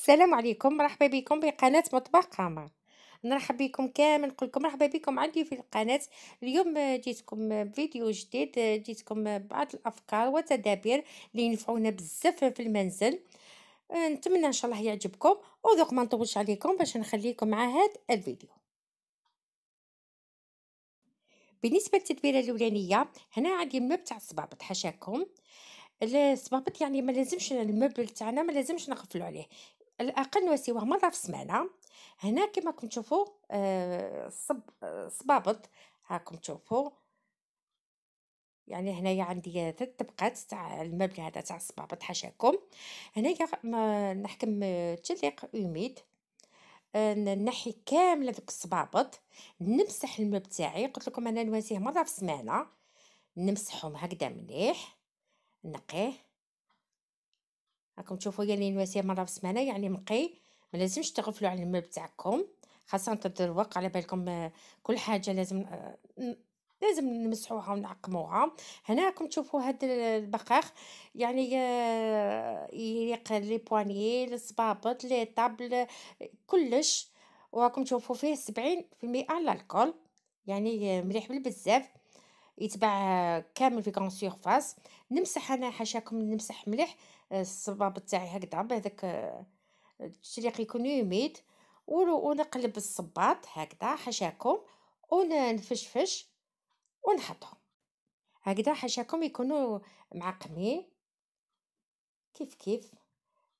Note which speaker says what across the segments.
Speaker 1: السلام عليكم مرحبا بكم بقناة مطبخ قمر نرحب بكم كامل نقولكم مرحبا بكم عندي في القناة اليوم جيتكم بفيديو جديد جيتكم بعض الأفكار وتدابير اللي ينفعونا بزاف في المنزل آه، نتمنى إن شاء الله يعجبكم وذوق ما نطولش عليكم باش نخليكم مع هذا الفيديو بالنسبة للتدبيرة الأولانية هنا عندي المب تاع الصبابط حاشاكم الصبابط يعني ما لازمش المبل تاعنا ما لازمش نغفلوا عليه الاقل وسواه مره في السمانه هنا كما راكم تشوفوا الصب آه، الصبابط آه، هاكم تشوفوا يعني هنايا عندي ثلاث طبقات تاع المبلغ هذا تاع الصبابط حاشاكم هنايا نحكم آه، تليق اوميد نحي كامله ذوك الصبابط نمسح الماء تاعي قلت لكم انا نواسيه مره في السمانه نمسحهم هكذا مليح نقيه راكم تشوفوا هي لي نواسيه مره في السمانه يعني نقي ما لازمش تغفلوا على الماء تاعكم خاصه تبدا على بالكم آه، كل حاجه لازم آه، لازم نمسحوها ونعقموها هنا راكم تشوفوا هاد البقاخ يعني آه، يليق لي بواني الصبابط لي طابل كلش وراكم تشوفوا فيه سبعين في المئة الكحول يعني مليح بالبزاف يتباع كامل في كون سيرفاس نمسح انا حاشاكم نمسح مليح آه، الصباب تاعي هكذا بهذاك آه، التشريق يكون يميد ونقلب الصباط هكذا حاشاكم ونفشفش ونحطهم هكذا حاشاكم يكونوا معقمين كيف كيف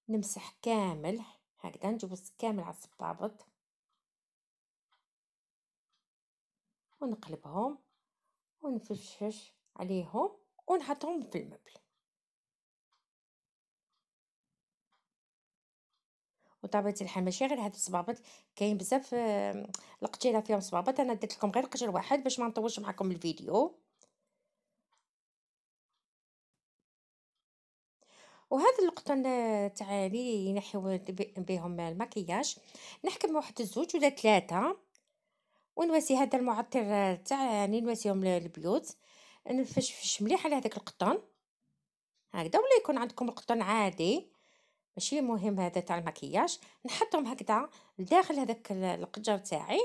Speaker 1: نمسح كامل هكذا نجبس كامل على الصبابط ونقلبهم ونفشفش عليهم ونحطهم في المبل وطبيعه الحال ماشي غير هاد الصبابط كاين بزاف القتيله فيهم صبابط انا درت لكم غير قشر واحد باش ما نطولش معكم الفيديو وهذا القطن تاع اللي ينحيو بهم المكياج نحكم واحد الزوج ولا ثلاثه ونواسي هذا المعطر آه، تاع آه، يعني نواسيهم للبيوت نفشفش مليح على هذاك القطن هكذا ولا يكون عندكم القطن عادي ماشي مهم هذا تاع المكياج نحطهم هكذا لداخل هذاك القجر تاعي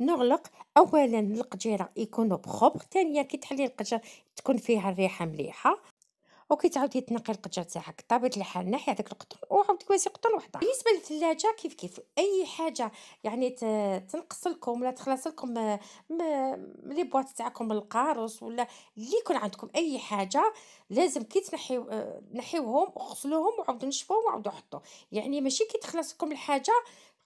Speaker 1: نغلق اولا القجيره يكونوا بخبر ثانيا كي تحلي القجر تكون فيها الريحه مليحه وكيتعاود يتنقي القطجه تاعك بطبيعه الحال ناحيه هذاك القطن وعاود كواسي قطن وحده بالنسبه للثلاجه كيف كيف اي حاجه يعني تنقص لكم ولا تخلص لكم آه، لي بواط تاعكم القارص ولا اللي يكون عندكم اي حاجه لازم كي تنحيو آه، نحيوهم وغسلوهم وعاودوا نشفوهم وعاودوا حطوا يعني ماشي كي تخلص لكم الحاجه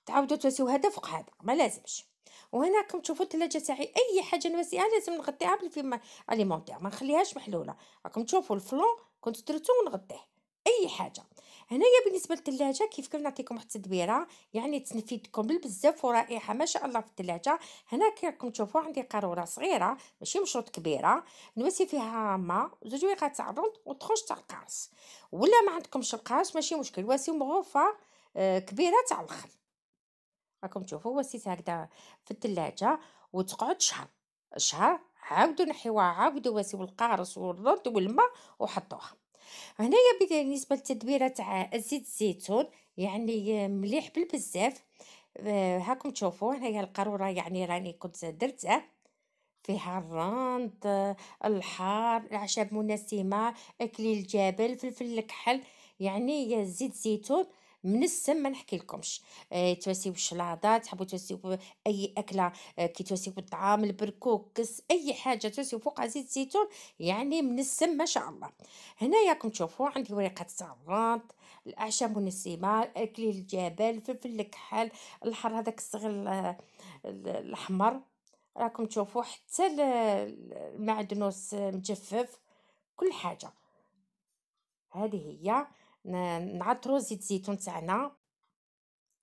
Speaker 1: تعاودوا تواسيو هذا فوق هذا ما لازمش وهنا كم تشوفوا الثلاجه تاعي اي حاجه نواسيها لازم نغطيها بالفيما اليمونتير ما نخليهاش محلوله راكم تشوفوا الفلون كنت درتو ونغطيه اي حاجه هنايا بالنسبه للثلاجه كيف كنا نعطيكم واحد التدبيره يعني تنفيدكم بالبزاف ورائحه ما شاء الله في الثلاجه هنا كيراكم تشوفوا عندي قاروره صغيره ماشي مشروط كبيره نواسي فيها ما زوج ويقات تاع و وتخرج تاع القاص ولا ما عندكمش القاص ماشي مشكل واسيو مغرفه آه، كبيره تاع الخل راكم تشوفوا واسيت هكذا في الثلاجه وتقعد شهر شهر عاودوا نحيوها عاودوا واسيو القارص والرد والماء وحطوها هنايا بالنسبه للتدبيره تاع زيت الزيتون يعني مليح بالبزاف آه، هاكم تشوفوا هنايا القاروره يعني راني كنت درتها فيها الرند الحار الاعشاب مناسمه اكليل الجبل فلفل الكحل يعني زيت زيتون من السم ما نحكي لكمش اه تواسيو الشلاضه تحبوا تواسيو اي اكله اه كي تواسيو الطعام البركوكس اي حاجه تواسيو فوقها زيت الزيتون يعني من السم ما شاء الله هناياكم تشوفوا عندي ورقه السلطات الاعشاب والنسيمه أكل الجبل فلفل الكحل الحر هذاك الصغير آه، الاحمر راكم تشوفوا حتى المعدنوس آه، مجفف كل حاجه هذه هي نعطرو زيت الزيتون تاعنا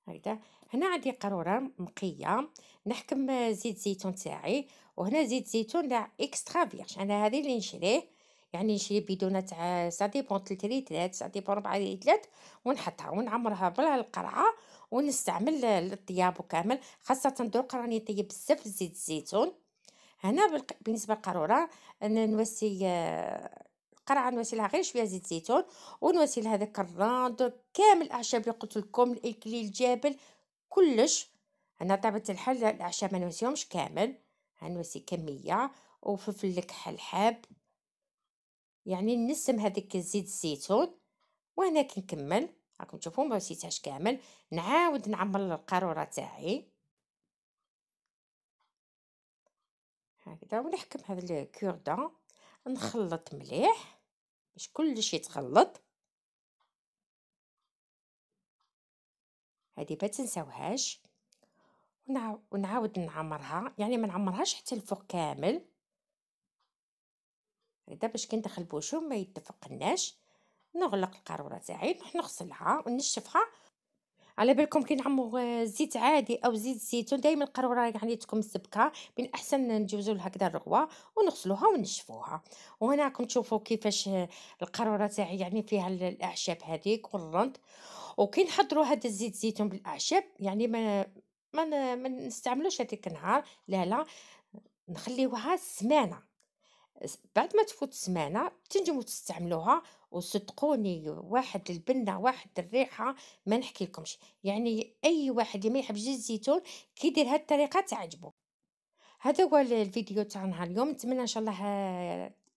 Speaker 1: هكذا هنا عندي قاروره نقيه نحكم زيت الزيتون تاعي وهنا زيت الزيتون تاع اكسترا فيرج انا هذه اللي نشريه يعني نشري بيدونه تاع سادي بون 3 3 سادي بون 4 3 ونحطها ونعمرها بلا القرعه ونستعمل للطياب وكامل خاصه درك راني طيب بزاف زيت الزيتون هنا بالنسبه للقاروره نوسي آه، قرعة نوسيلها لها غير شويه زيت زيتون ونواسي لها داك الراند كامل الاعشاب اللي قلت لكم الاكليل الجابل كلش انا طبيعه الحال الاعشاب ما نوسيهمش كامل غنواسي كميه وفلفل الكحل حاب يعني نسم هذيك زيت الزيتون وهنا كنكمل راكم تشوفوا ما نسيتهاش كامل نعاود نعمر القاروره تاعي هكذا ونحكم هذا الكوردون نخلط مليح باش كلشي يتخلط هذه ما تنساوهاش ونعاود نعمرها يعني ما نعمرهاش حتى الفوق كامل هذا باش كي ندخل البوشوم ما يتفقناش نغلق القاروره تاعي نروح نغسلها ونشفها على بالكم كي نعمروا زيت عادي او زيت الزيتون دائما نقراو راه يعني تكون مسبكه من الاحسن نجوزوا لها هكذا الرغوه ونغسلوها ونشفوها وهنا راكم تشوفوا كيفاش القاروره تاعي يعني فيها الاعشاب هذيك والرند وكي نحضروا هذا الزيت الزيتون بالاعشاب يعني ما ما, ما نستعملوش هذيك النهار لا لا نخليوها سمانه بعد ما تفوت سمانه تنجمو تستعملوها وصدقوني واحد البنه واحد الريحه ما نحكي لكمش يعني اي واحد اللي ما يحبش زيت الزيتون كيدير هاد الطريقه تعجبو هذا هو الفيديو نهار اليوم نتمنى ان شاء الله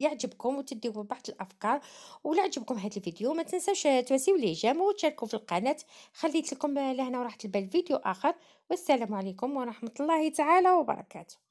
Speaker 1: يعجبكم وتديو بعض الافكار ولا عجبكم هذا الفيديو ما تنساوش تواسيو لي جيم وتشاركوا في القناه خليت لكم لهنا وراحت البال فيديو اخر والسلام عليكم ورحمه الله تعالى وبركاته